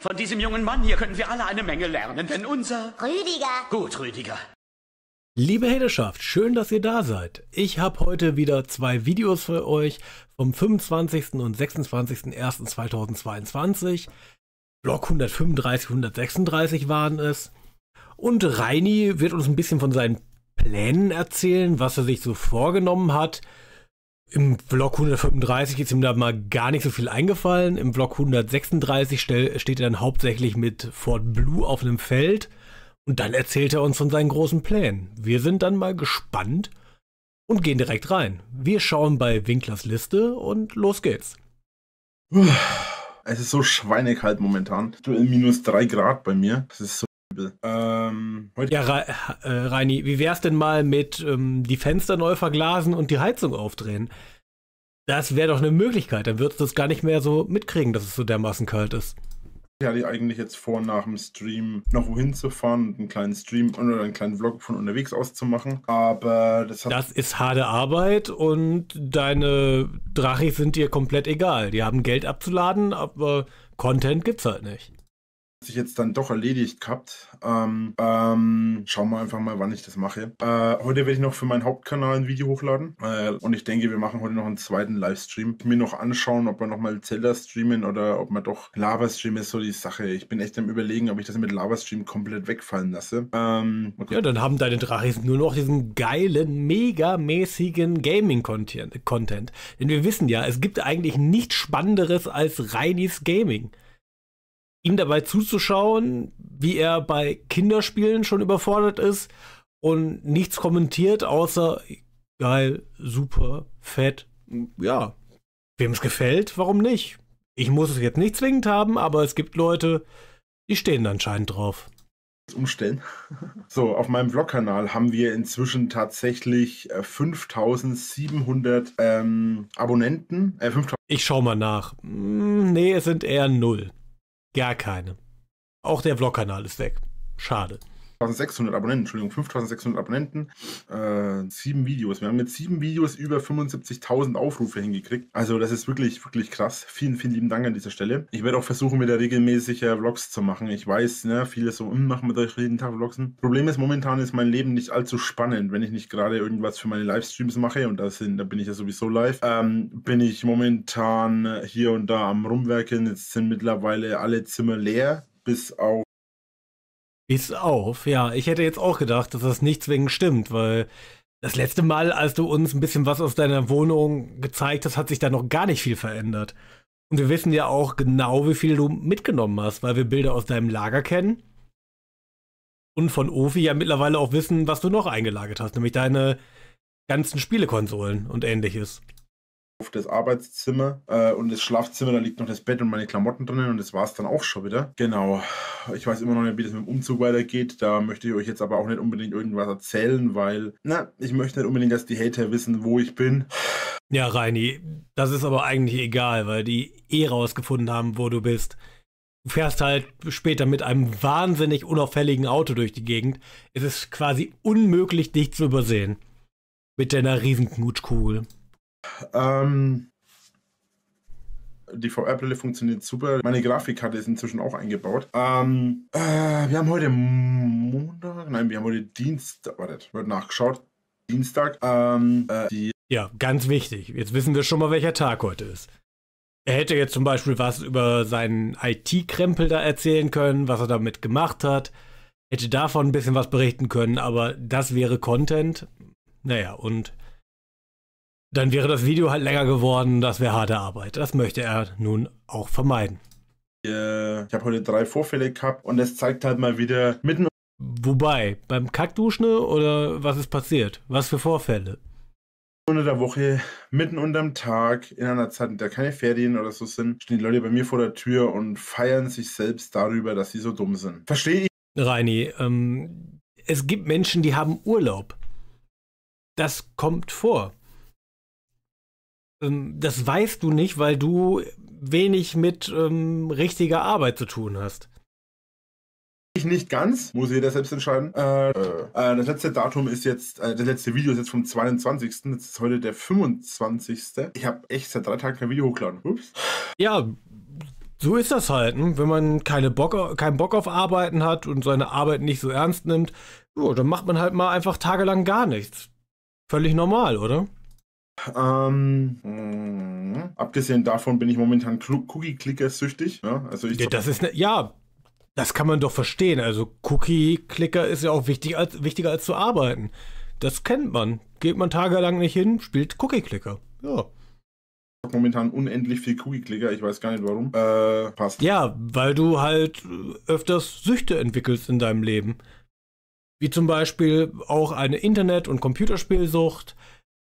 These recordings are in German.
Von diesem jungen Mann hier können wir alle eine Menge lernen, denn unser... Rüdiger. Gut, Rüdiger. Liebe Hedeschaft, schön, dass ihr da seid. Ich habe heute wieder zwei Videos für euch vom 25. und 26.01.2022. Block 135, 136 waren es. Und Reini wird uns ein bisschen von seinen Plänen erzählen, was er sich so vorgenommen hat. Im Block 135 ist ihm da mal gar nicht so viel eingefallen. Im Block 136 steht er dann hauptsächlich mit Fort Blue auf einem Feld. Und dann erzählt er uns von seinen großen Plänen. Wir sind dann mal gespannt und gehen direkt rein. Wir schauen bei Winklers Liste und los geht's. Es ist so schweinekalt momentan. Aktuell minus 3 Grad bei mir. Das ist so übel. Ähm, ja, äh, Reini, wie wäre es denn mal mit ähm, die Fenster neu verglasen und die Heizung aufdrehen? Das wäre doch eine Möglichkeit. Dann würdest du es gar nicht mehr so mitkriegen, dass es so dermaßen kalt ist. Ich hatte eigentlich jetzt vor, nach dem Stream noch wohin zu fahren und einen kleinen Stream oder einen kleinen Vlog von unterwegs auszumachen. Aber das hat. Das ist harte Arbeit und deine Drachis sind dir komplett egal. Die haben Geld abzuladen, aber Content gibt's halt nicht sich jetzt dann doch erledigt gehabt. Ähm, ähm, schauen wir einfach mal, wann ich das mache. Äh, heute werde ich noch für meinen Hauptkanal ein Video hochladen. Äh, und ich denke, wir machen heute noch einen zweiten Livestream. Mir noch anschauen, ob wir nochmal Zelda streamen oder ob man doch Lava streamen ist so die Sache. Ich bin echt am überlegen, ob ich das mit Lava Stream komplett wegfallen lasse. Ähm, okay. Ja, dann haben deine Drachis nur noch diesen geilen, megamäßigen Gaming-Content. Denn wir wissen ja, es gibt eigentlich nichts Spannenderes als Reinis Gaming ihm dabei zuzuschauen, wie er bei Kinderspielen schon überfordert ist und nichts kommentiert, außer geil, super, fett. Ja, wem es gefällt, warum nicht? Ich muss es jetzt nicht zwingend haben, aber es gibt Leute, die stehen anscheinend drauf. Umstellen. so, auf meinem Vlog-Kanal haben wir inzwischen tatsächlich 5700 äh, ähm, Abonnenten. Äh, ich schau mal nach. Hm, nee, es sind eher null. Gar keine. Auch der Vlog-Kanal ist weg. Schade. 5600 Abonnenten, Entschuldigung, 5600 Abonnenten, äh, sieben Videos. Wir haben mit sieben Videos über 75.000 Aufrufe hingekriegt. Also das ist wirklich, wirklich krass. Vielen, vielen lieben Dank an dieser Stelle. Ich werde auch versuchen, wieder regelmäßig äh, Vlogs zu machen. Ich weiß, ne, viele so, hm, machen wir euch jeden Tag Vlogs. Problem ist, momentan ist mein Leben nicht allzu spannend, wenn ich nicht gerade irgendwas für meine Livestreams mache und das sind, da bin ich ja sowieso live, ähm, bin ich momentan äh, hier und da am Rumwerken. Jetzt sind mittlerweile alle Zimmer leer bis auf ist auf, ja. Ich hätte jetzt auch gedacht, dass das nicht zwingend stimmt, weil das letzte Mal, als du uns ein bisschen was aus deiner Wohnung gezeigt hast, hat sich da noch gar nicht viel verändert. Und wir wissen ja auch genau, wie viel du mitgenommen hast, weil wir Bilder aus deinem Lager kennen. Und von Ofi ja mittlerweile auch wissen, was du noch eingelagert hast, nämlich deine ganzen Spielekonsolen und ähnliches auf das Arbeitszimmer äh, und das Schlafzimmer, da liegt noch das Bett und meine Klamotten drinnen und das war es dann auch schon wieder. Genau. Ich weiß immer noch nicht, wie das mit dem Umzug weitergeht. Da möchte ich euch jetzt aber auch nicht unbedingt irgendwas erzählen, weil, na, ich möchte nicht unbedingt, dass die Hater wissen, wo ich bin. Ja, Reini, das ist aber eigentlich egal, weil die eh rausgefunden haben, wo du bist. Du fährst halt später mit einem wahnsinnig unauffälligen Auto durch die Gegend. Es ist quasi unmöglich, dich zu übersehen. Mit deiner riesen Knutschkugel. Ähm, die VR-Brille funktioniert super. Meine Grafikkarte ist inzwischen auch eingebaut. Ähm, äh, wir haben heute Montag, nein, wir haben heute Dienstag, wartet, wird nachgeschaut. Dienstag. Ähm, äh, die ja, ganz wichtig. Jetzt wissen wir schon mal, welcher Tag heute ist. Er hätte jetzt zum Beispiel was über seinen IT-Krempel da erzählen können, was er damit gemacht hat. Hätte davon ein bisschen was berichten können, aber das wäre Content. Naja, und dann wäre das Video halt länger geworden, das wäre harte Arbeit. Das möchte er nun auch vermeiden. Äh, ich habe heute drei Vorfälle gehabt und es zeigt halt mal wieder mitten. Wobei, beim Kackduschen oder was ist passiert? Was für Vorfälle? Unter der Woche, mitten unterm Tag, in einer Zeit, in der keine Ferien oder so sind, stehen die Leute bei mir vor der Tür und feiern sich selbst darüber, dass sie so dumm sind. Verstehe ich. Reini, ähm, es gibt Menschen, die haben Urlaub. Das kommt vor. Ähm, das weißt du nicht, weil du wenig mit ähm, richtiger Arbeit zu tun hast. Ich nicht ganz, muss jeder selbst entscheiden. Äh, äh, das letzte Datum ist jetzt, äh, das letzte Video ist jetzt vom 22. Jetzt ist heute der 25. Ich habe echt seit drei Tagen kein Video hochgeladen. Ups. Ja, so ist das halt. Ne? Wenn man keine Bock, keinen Bock auf Arbeiten hat und seine Arbeit nicht so ernst nimmt, jo, dann macht man halt mal einfach tagelang gar nichts. Völlig normal, oder? Ähm, mh, abgesehen davon bin ich momentan Cookie-Clicker-süchtig. Ja, ne? also ich ja, das ist ne, ja, das kann man doch verstehen. Also Cookie-Clicker ist ja auch wichtig als, wichtiger als zu arbeiten. Das kennt man. Geht man tagelang nicht hin, spielt Cookie-Clicker. Ja momentan unendlich viel Cookie-Clicker, ich weiß gar nicht warum. Äh, passt. Ja, weil du halt öfters Süchte entwickelst in deinem Leben. Wie zum Beispiel auch eine Internet- und Computerspielsucht,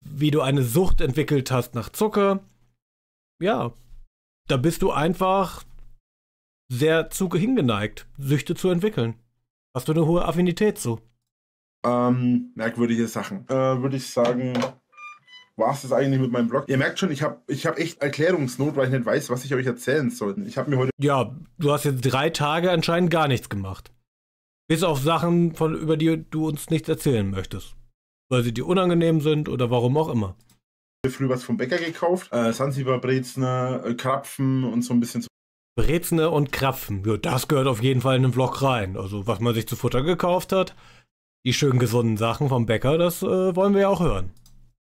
wie du eine Sucht entwickelt hast nach Zucker. Ja, da bist du einfach sehr zu hingeneigt, Süchte zu entwickeln. Hast du eine hohe Affinität zu? Ähm, merkwürdige Sachen. Äh, Würde ich sagen, war es das eigentlich mit meinem Blog? Ihr merkt schon, ich habe ich hab echt Erklärungsnot, weil ich nicht weiß, was ich euch erzählen sollte. Ich habe mir heute. Ja, du hast jetzt drei Tage anscheinend gar nichts gemacht. Bis auf Sachen, von, über die du uns nichts erzählen möchtest weil sie dir unangenehm sind oder warum auch immer. Ich habe früher was vom Bäcker gekauft. Äh, Sansibar, Brezner, äh, Krapfen und so ein bisschen. Brezne und Krapfen. Ja, das gehört auf jeden Fall in den Vlog rein. Also, was man sich zu Futter gekauft hat, die schönen gesunden Sachen vom Bäcker, das äh, wollen wir ja auch hören.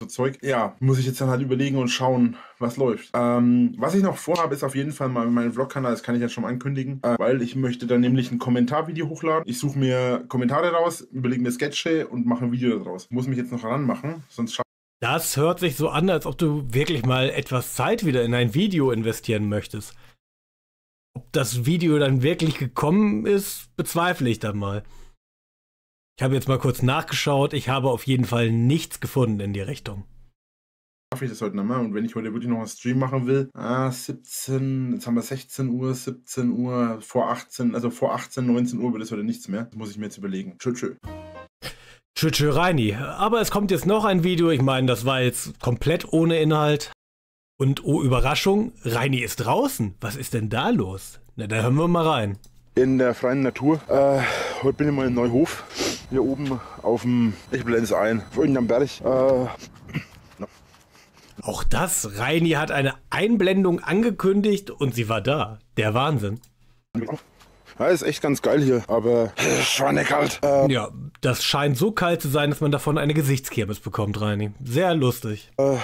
Zeug. Ja, muss ich jetzt dann halt überlegen und schauen, was läuft. Ähm, was ich noch vorhabe, ist auf jeden Fall mal meinen Vlog-Kanal, das kann ich jetzt schon ankündigen, äh, weil ich möchte dann nämlich ein Kommentarvideo hochladen. Ich suche mir Kommentare raus, überlege mir Sketche und mache ein Video daraus. Muss mich jetzt noch ranmachen, sonst schaffe das hört sich so an, als ob du wirklich mal etwas Zeit wieder in ein Video investieren möchtest. Ob das Video dann wirklich gekommen ist, bezweifle ich dann mal. Ich habe jetzt mal kurz nachgeschaut. Ich habe auf jeden Fall nichts gefunden in die Richtung Darf ich das heute nochmal. Und wenn ich heute wirklich noch einen Stream machen will, ah, 17, jetzt haben wir 16 Uhr, 17 Uhr, vor 18, also vor 18, 19 Uhr wird es heute nichts mehr. Das muss ich mir jetzt überlegen. Tschö, tschö. Tschö, tschö, Reini. Aber es kommt jetzt noch ein Video. Ich meine, das war jetzt komplett ohne Inhalt. Und oh, Überraschung, Reini ist draußen. Was ist denn da los? Na, da hören wir mal rein in der freien Natur. Äh, heute bin ich mal in Neuhof, hier oben auf dem, ich blende es ein, auf irgendeinem Berg. Äh, auch das, Reini hat eine Einblendung angekündigt und sie war da. Der Wahnsinn. Ja, ist echt ganz geil hier, aber äh, schweinekalt. Äh, ja, das scheint so kalt zu sein, dass man davon eine Gesichtskirmes bekommt, Reini. Sehr lustig. Äh, äh,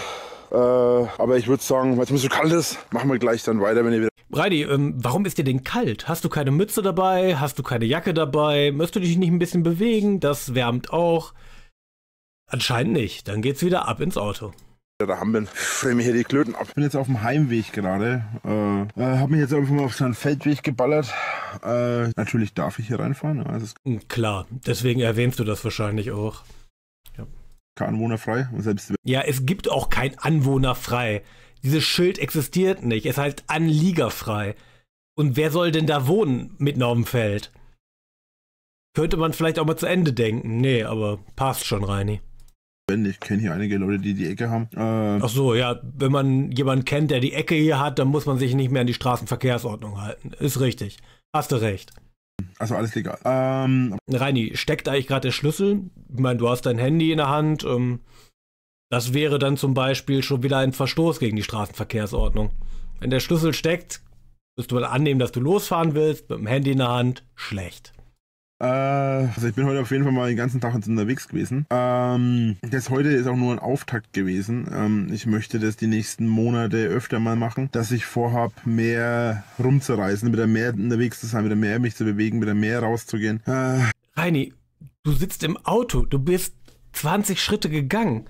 aber ich würde sagen, weil es mir so kalt ist, machen wir gleich dann weiter, wenn ihr wieder... Reidi, ähm, warum ist dir denn kalt? Hast du keine Mütze dabei? Hast du keine Jacke dabei? Möchtest du dich nicht ein bisschen bewegen? Das wärmt auch. Anscheinend nicht. Dann geht's wieder ab ins Auto. Ja, da haben wir frame hier die Klöten ab. Ich bin jetzt auf dem Heimweg gerade. Äh, äh, hab mich jetzt einfach mal auf so einen Feldweg geballert. Äh, natürlich darf ich hier reinfahren. Ja, ist... Hm, klar, deswegen erwähnst du das wahrscheinlich auch. Ja. Kein Anwohner frei. Selbst... Ja, es gibt auch kein Anwohner frei. Dieses Schild existiert nicht. Es heißt anliegerfrei. Und wer soll denn da wohnen mitten auf dem Feld? Könnte man vielleicht auch mal zu Ende denken. Nee, aber passt schon, Reini. Ich kenne hier einige Leute, die die Ecke haben. Äh Ach so, ja, wenn man jemanden kennt, der die Ecke hier hat, dann muss man sich nicht mehr an die Straßenverkehrsordnung halten. Ist richtig. Hast du recht. Also alles legal. Ähm, Reini, steckt eigentlich gerade der Schlüssel? Ich meine, du hast dein Handy in der Hand. Ähm, das wäre dann zum Beispiel schon wieder ein Verstoß gegen die Straßenverkehrsordnung. Wenn der Schlüssel steckt, wirst du mal annehmen, dass du losfahren willst, mit dem Handy in der Hand, schlecht. Äh, also ich bin heute auf jeden Fall mal den ganzen Tag unterwegs gewesen. Ähm, das heute ist auch nur ein Auftakt gewesen. Ähm, ich möchte das die nächsten Monate öfter mal machen, dass ich vorhab, mehr rumzureisen, wieder mehr unterwegs zu sein, wieder mehr mich zu bewegen, wieder mehr rauszugehen. Äh. Reini, du sitzt im Auto, du bist 20 Schritte gegangen.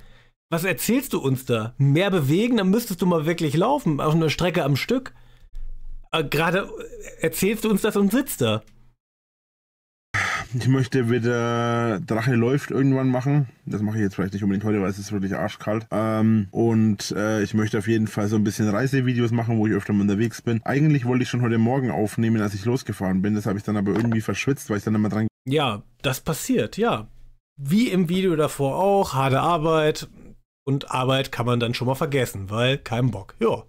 Was erzählst du uns da? Mehr bewegen, dann müsstest du mal wirklich laufen, auf einer Strecke am Stück. Äh, gerade äh, erzählst du uns das und sitzt da. Ich möchte wieder Drache läuft irgendwann machen. Das mache ich jetzt vielleicht nicht unbedingt heute, weil es ist wirklich arschkalt. Ähm, und äh, ich möchte auf jeden Fall so ein bisschen Reisevideos machen, wo ich öfter mal unterwegs bin. Eigentlich wollte ich schon heute Morgen aufnehmen, als ich losgefahren bin. Das habe ich dann aber irgendwie verschwitzt, weil ich dann immer dran. Ja, das passiert, ja. Wie im Video davor auch, harte Arbeit, und Arbeit kann man dann schon mal vergessen, weil kein Bock. Ja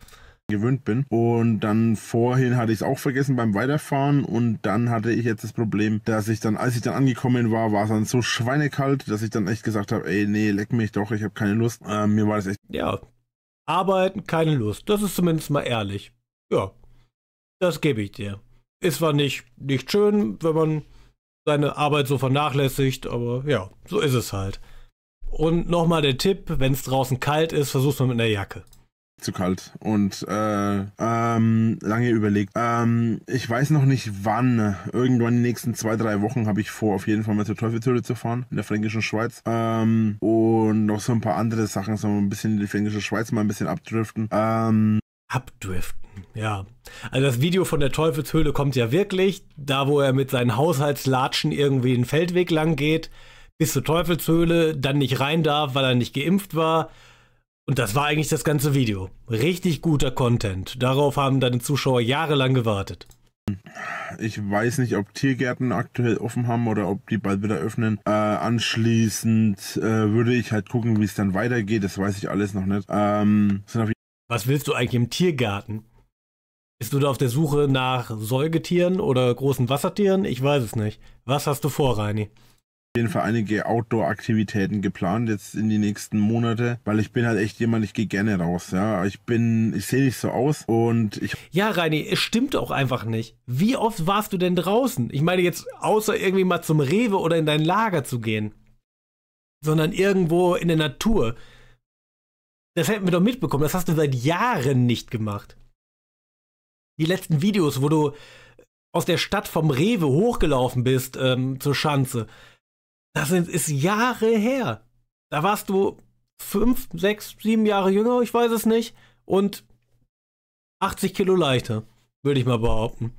gewöhnt bin. Und dann vorhin hatte ich es auch vergessen beim Weiterfahren und dann hatte ich jetzt das Problem, dass ich dann, als ich dann angekommen war, war es dann so schweinekalt, dass ich dann echt gesagt habe, ey, nee, leck mich doch, ich habe keine Lust. Ähm, mir war das echt... Ja, arbeiten, keine Lust. Das ist zumindest mal ehrlich. Ja, das gebe ich dir. Es war nicht, nicht schön, wenn man seine Arbeit so vernachlässigt, aber ja, so ist es halt. Und nochmal der Tipp, wenn es draußen kalt ist, versuch's mal mit einer Jacke zu kalt und äh, ähm, lange überlegt. Ähm, ich weiß noch nicht wann. Irgendwann in den nächsten zwei, drei Wochen habe ich vor, auf jeden Fall mal zur Teufelshöhle zu fahren in der Fränkischen Schweiz. Ähm, und noch so ein paar andere Sachen, so ein bisschen in die Fränkische Schweiz mal ein bisschen abdriften. Ähm, abdriften, ja. Also das Video von der Teufelshöhle kommt ja wirklich, da wo er mit seinen Haushaltslatschen irgendwie einen Feldweg lang geht bis zur Teufelshöhle, dann nicht rein darf, weil er nicht geimpft war. Und das war eigentlich das ganze Video. Richtig guter Content. Darauf haben deine Zuschauer jahrelang gewartet. Ich weiß nicht, ob Tiergärten aktuell offen haben oder ob die bald wieder öffnen. Äh, anschließend äh, würde ich halt gucken, wie es dann weitergeht. Das weiß ich alles noch nicht. Ähm, Was willst du eigentlich im Tiergarten? Bist du da auf der Suche nach Säugetieren oder großen Wassertieren? Ich weiß es nicht. Was hast du vor, Reini? jeden Fall einige Outdoor-Aktivitäten geplant jetzt in die nächsten Monate, weil ich bin halt echt jemand, ich gehe gerne raus. Ja, ich bin, ich sehe nicht so aus und ich. Ja, Reini, es stimmt auch einfach nicht. Wie oft warst du denn draußen? Ich meine jetzt außer irgendwie mal zum Rewe oder in dein Lager zu gehen, sondern irgendwo in der Natur. Das hätten wir doch mitbekommen. Das hast du seit Jahren nicht gemacht. Die letzten Videos, wo du aus der Stadt vom Rewe hochgelaufen bist ähm, zur Schanze. Das ist Jahre her. Da warst du fünf, sechs, sieben Jahre jünger, ich weiß es nicht. Und 80 Kilo leichter, würde ich mal behaupten.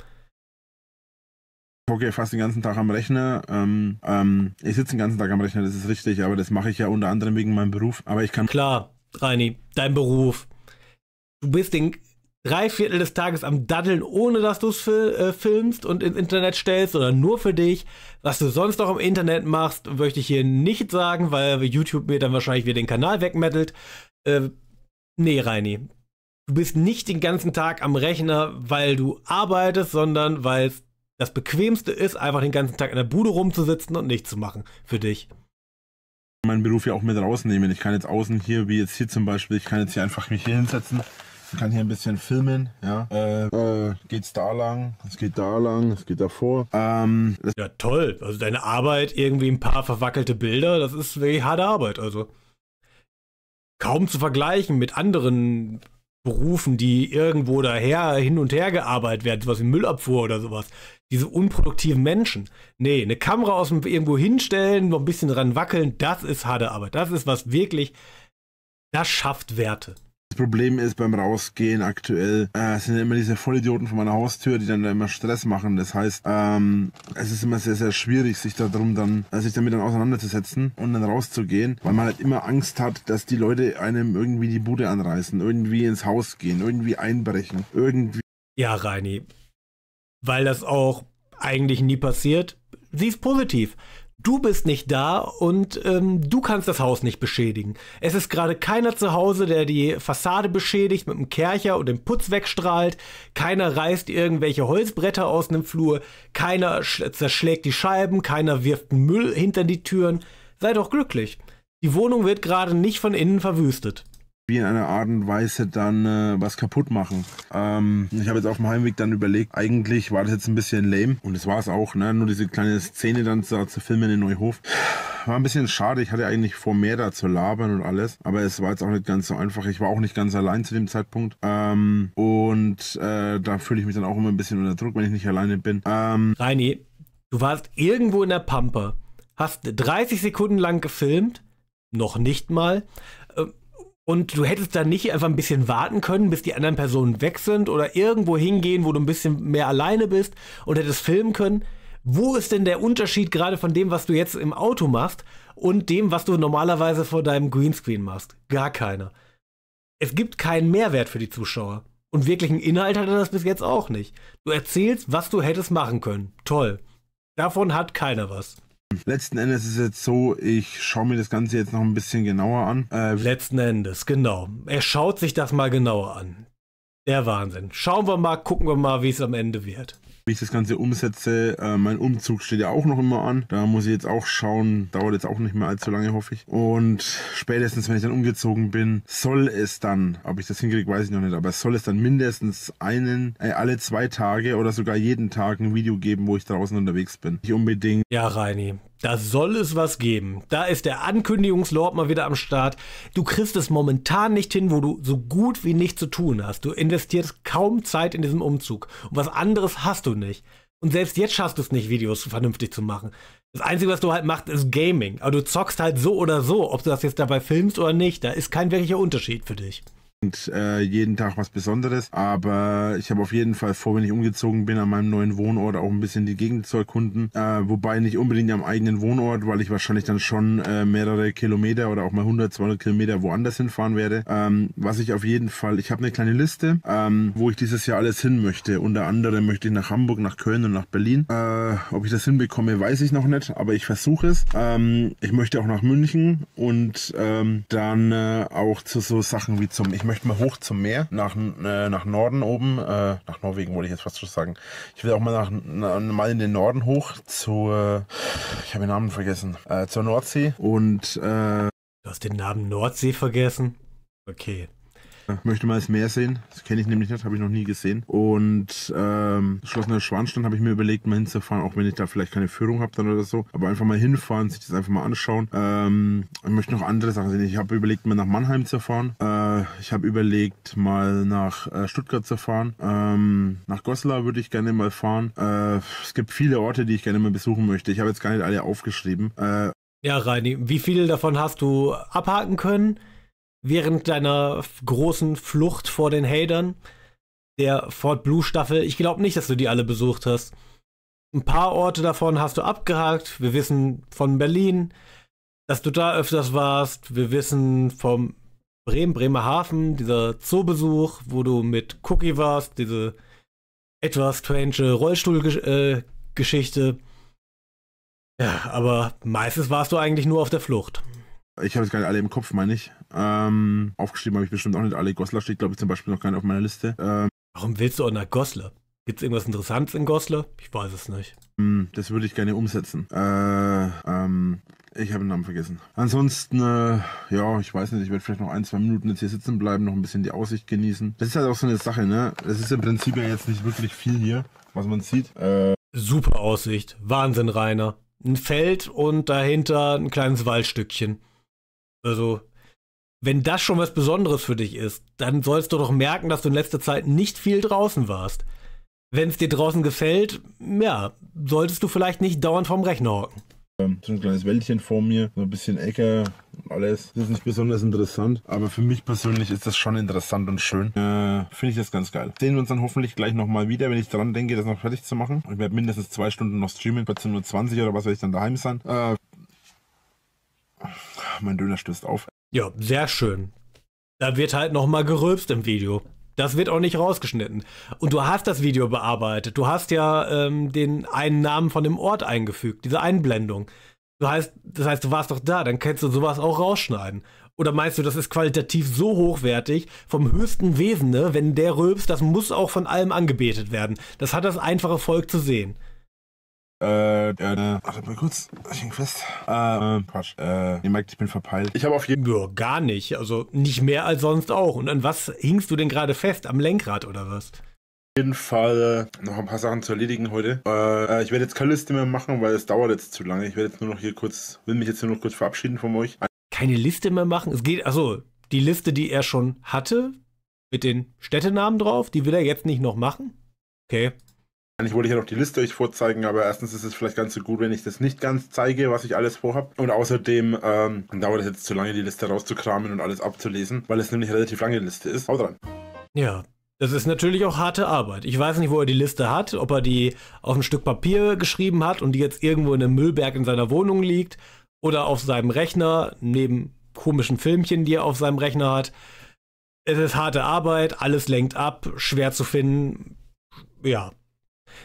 Ich gucke fast den ganzen Tag am Rechner. Ähm, ähm, ich sitze den ganzen Tag am Rechner, das ist richtig, aber das mache ich ja unter anderem wegen meinem Beruf. Aber ich kann. Klar, Reini, dein Beruf. Du bist den drei Viertel des Tages am Daddeln, ohne dass du es fil äh, filmst und ins Internet stellst, oder nur für dich. Was du sonst noch im Internet machst, möchte ich hier nicht sagen, weil YouTube mir dann wahrscheinlich wieder den Kanal wegmettelt. Äh, nee, Reini. Du bist nicht den ganzen Tag am Rechner, weil du arbeitest, sondern weil es das Bequemste ist, einfach den ganzen Tag in der Bude rumzusitzen und nichts zu machen für dich Ich kann meinen Beruf ja auch mit rausnehmen. Ich kann jetzt außen hier, wie jetzt hier zum Beispiel, ich kann jetzt hier einfach mich hier hinsetzen ich kann hier ein bisschen filmen, ja. Äh, äh, geht's da lang, es geht da lang, es geht davor. Ähm, ja, toll. Also deine Arbeit, irgendwie ein paar verwackelte Bilder, das ist wirklich harte Arbeit. Also kaum zu vergleichen mit anderen Berufen, die irgendwo daher hin und her gearbeitet werden, was wie Müllabfuhr oder sowas. Diese unproduktiven Menschen. Nee, eine Kamera aus dem irgendwo hinstellen, noch ein bisschen dran wackeln, das ist harte Arbeit. Das ist was wirklich, das schafft Werte. Das Problem ist beim Rausgehen aktuell, äh, sind ja immer diese Vollidioten vor meiner Haustür, die dann da immer Stress machen. Das heißt, ähm, es ist immer sehr, sehr schwierig, sich darum dann, äh, sich damit dann auseinanderzusetzen und dann rauszugehen, weil man halt immer Angst hat, dass die Leute einem irgendwie die Bude anreißen, irgendwie ins Haus gehen, irgendwie einbrechen, irgendwie. Ja, Reini. Weil das auch eigentlich nie passiert. Sie ist positiv du bist nicht da und ähm, du kannst das Haus nicht beschädigen. Es ist gerade keiner zu Hause, der die Fassade beschädigt mit dem Kercher und dem Putz wegstrahlt. Keiner reißt irgendwelche Holzbretter aus einem Flur. Keiner zerschlägt die Scheiben. Keiner wirft Müll hinter die Türen. Sei doch glücklich. Die Wohnung wird gerade nicht von innen verwüstet wie in einer Art und Weise dann äh, was kaputt machen. Ähm, ich habe jetzt auf dem Heimweg dann überlegt, eigentlich war das jetzt ein bisschen lame und es war es auch, ne? nur diese kleine Szene dann zu, zu filmen in Neuhof. War ein bisschen schade, ich hatte eigentlich vor mehr da zu labern und alles, aber es war jetzt auch nicht ganz so einfach. Ich war auch nicht ganz allein zu dem Zeitpunkt ähm, und äh, da fühle ich mich dann auch immer ein bisschen unter Druck, wenn ich nicht alleine bin. Ähm, Reini, du warst irgendwo in der Pampa, hast 30 Sekunden lang gefilmt, noch nicht mal, und du hättest dann nicht einfach ein bisschen warten können, bis die anderen Personen weg sind oder irgendwo hingehen, wo du ein bisschen mehr alleine bist und hättest filmen können. Wo ist denn der Unterschied gerade von dem, was du jetzt im Auto machst und dem, was du normalerweise vor deinem Greenscreen machst? Gar keiner. Es gibt keinen Mehrwert für die Zuschauer. Und wirklichen Inhalt hatte das bis jetzt auch nicht. Du erzählst, was du hättest machen können. Toll. Davon hat keiner was. Letzten Endes ist es jetzt so, ich schaue mir das Ganze jetzt noch ein bisschen genauer an. Äh, Letzten Endes, genau. Er schaut sich das mal genauer an. Der Wahnsinn. Schauen wir mal, gucken wir mal, wie es am Ende wird wie ich das Ganze umsetze. Äh, mein Umzug steht ja auch noch immer an. Da muss ich jetzt auch schauen. Dauert jetzt auch nicht mehr allzu lange, hoffe ich. Und spätestens, wenn ich dann umgezogen bin, soll es dann, ob ich das hinkriege, weiß ich noch nicht, aber soll es dann mindestens einen, äh, alle zwei Tage oder sogar jeden Tag ein Video geben, wo ich draußen unterwegs bin. Nicht unbedingt. Ja, Reini, da soll es was geben. Da ist der Ankündigungslord mal wieder am Start. Du kriegst es momentan nicht hin, wo du so gut wie nichts zu tun hast. Du investierst kaum Zeit in diesem Umzug. Und was anderes hast du nicht. Und selbst jetzt schaffst du es nicht, Videos vernünftig zu machen. Das Einzige, was du halt machst, ist Gaming. Aber du zockst halt so oder so, ob du das jetzt dabei filmst oder nicht. Da ist kein wirklicher Unterschied für dich und äh, jeden Tag was Besonderes. Aber ich habe auf jeden Fall vor, wenn ich umgezogen bin, an meinem neuen Wohnort auch ein bisschen die Gegend zu erkunden. Äh, wobei nicht unbedingt am eigenen Wohnort, weil ich wahrscheinlich dann schon äh, mehrere Kilometer oder auch mal 100, 200 Kilometer woanders hinfahren werde. Ähm, was ich auf jeden Fall, ich habe eine kleine Liste, ähm, wo ich dieses Jahr alles hin möchte. Unter anderem möchte ich nach Hamburg, nach Köln und nach Berlin. Äh, ob ich das hinbekomme, weiß ich noch nicht, aber ich versuche es. Ähm, ich möchte auch nach München und ähm, dann äh, auch zu so Sachen wie zum, ich möchte mal hoch zum Meer, nach, äh, nach Norden oben, äh, nach Norwegen wollte ich jetzt fast schon sagen. Ich will auch mal, nach, na, mal in den Norden hoch, zu, äh, ich habe den Namen vergessen, äh, zur Nordsee und... Äh, du hast den Namen Nordsee vergessen? Okay. Möchte mal das Meer sehen. Das kenne ich nämlich nicht, habe ich noch nie gesehen. Und ähm, geschlossener Schwanstein habe ich mir überlegt, mal hinzufahren, auch wenn ich da vielleicht keine Führung habe dann oder so. Aber einfach mal hinfahren, sich das einfach mal anschauen. Ähm, ich möchte noch andere Sachen sehen. Ich habe überlegt, mal nach Mannheim zu fahren. Äh, ich habe überlegt, mal nach äh, Stuttgart zu fahren. Ähm, nach Goslar würde ich gerne mal fahren. Äh, es gibt viele Orte, die ich gerne mal besuchen möchte. Ich habe jetzt gar nicht alle aufgeschrieben. Äh, ja, Reini, wie viele davon hast du abhaken können? während deiner großen Flucht vor den Hatern der Fort Blue Staffel. Ich glaube nicht, dass du die alle besucht hast. Ein paar Orte davon hast du abgehakt. Wir wissen von Berlin, dass du da öfters warst. Wir wissen vom Bremen, Bremerhaven, dieser Zoobesuch, wo du mit Cookie warst, diese etwas strange Rollstuhlgeschichte. Äh, ja, aber meistens warst du eigentlich nur auf der Flucht ich habe es gar nicht alle im Kopf, meine ich. Ähm, aufgeschrieben habe ich bestimmt auch nicht alle. Goslar steht, glaube ich, zum Beispiel noch gar nicht auf meiner Liste. Ähm, Warum willst du auch nach Goslar? Gibt es irgendwas Interessantes in Goslar? Ich weiß es nicht. Hm, das würde ich gerne umsetzen. Äh, ähm, ich habe den Namen vergessen. Ansonsten, äh, ja, ich weiß nicht, ich werde vielleicht noch ein, zwei Minuten jetzt hier sitzen bleiben, noch ein bisschen die Aussicht genießen. Das ist halt auch so eine Sache, ne? Es ist im Prinzip ja jetzt nicht wirklich viel hier, was man sieht. Äh, Super Aussicht. Wahnsinn, Rainer. Ein Feld und dahinter ein kleines Waldstückchen. Also, wenn das schon was Besonderes für dich ist, dann sollst du doch merken, dass du in letzter Zeit nicht viel draußen warst. Wenn es dir draußen gefällt, ja, solltest du vielleicht nicht dauernd vorm Rechner hocken. Ähm, so ein kleines Wäldchen vor mir, so ein bisschen Äcker, alles. Das ist nicht besonders interessant, aber für mich persönlich ist das schon interessant und schön. Äh, Finde ich das ganz geil. Sehen wir uns dann hoffentlich gleich nochmal wieder, wenn ich daran denke, das noch fertig zu machen. Ich werde mindestens zwei Stunden noch streamen, 14.20 Uhr oder was werde ich dann daheim sein. Äh, mein Döner stößt auf. Ja, sehr schön. Da wird halt nochmal gerülpst im Video. Das wird auch nicht rausgeschnitten. Und du hast das Video bearbeitet. Du hast ja ähm, den einen Namen von dem Ort eingefügt, diese Einblendung. Du heißt, das heißt, du warst doch da, dann kannst du sowas auch rausschneiden. Oder meinst du, das ist qualitativ so hochwertig, vom höchsten Wesene, ne? wenn der rülpst, das muss auch von allem angebetet werden. Das hat das einfache Volk zu sehen. Äh, äh, warte mal kurz, ich häng fest. Ah, äh, Quatsch. Äh, ihr merkt, ich bin verpeilt. Ich habe auf jeden Fall. Ja, gar nicht. Also nicht mehr als sonst auch. Und an was hingst du denn gerade fest? Am Lenkrad oder was? Auf jeden Fall äh, noch ein paar Sachen zu erledigen heute. Äh, äh, ich werde jetzt keine Liste mehr machen, weil es dauert jetzt zu lange. Ich werde jetzt nur noch hier kurz, will mich jetzt nur noch kurz verabschieden von euch. Keine Liste mehr machen? Es geht, also die Liste, die er schon hatte, mit den Städtenamen drauf, die will er jetzt nicht noch machen? Okay, eigentlich wollte ich ja noch die Liste euch vorzeigen, aber erstens ist es vielleicht ganz so gut, wenn ich das nicht ganz zeige, was ich alles vorhabe. Und außerdem ähm, dauert es jetzt zu lange, die Liste rauszukramen und alles abzulesen, weil es nämlich eine relativ lange Liste ist. Hau dran. Ja, das ist natürlich auch harte Arbeit. Ich weiß nicht, wo er die Liste hat, ob er die auf ein Stück Papier geschrieben hat und die jetzt irgendwo in einem Müllberg in seiner Wohnung liegt oder auf seinem Rechner neben komischen Filmchen, die er auf seinem Rechner hat. Es ist harte Arbeit, alles lenkt ab, schwer zu finden. Ja,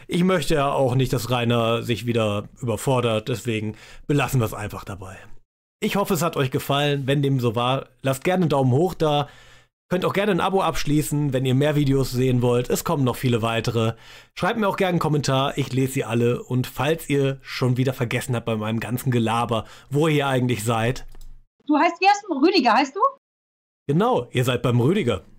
ich möchte ja auch nicht, dass Rainer sich wieder überfordert, deswegen belassen wir es einfach dabei. Ich hoffe, es hat euch gefallen. Wenn dem so war, lasst gerne einen Daumen hoch da. Könnt auch gerne ein Abo abschließen, wenn ihr mehr Videos sehen wollt. Es kommen noch viele weitere. Schreibt mir auch gerne einen Kommentar, ich lese sie alle. Und falls ihr schon wieder vergessen habt bei meinem ganzen Gelaber, wo ihr hier eigentlich seid. Du heißt, wie heißt du? Rüdiger, heißt du? Genau, ihr seid beim Rüdiger.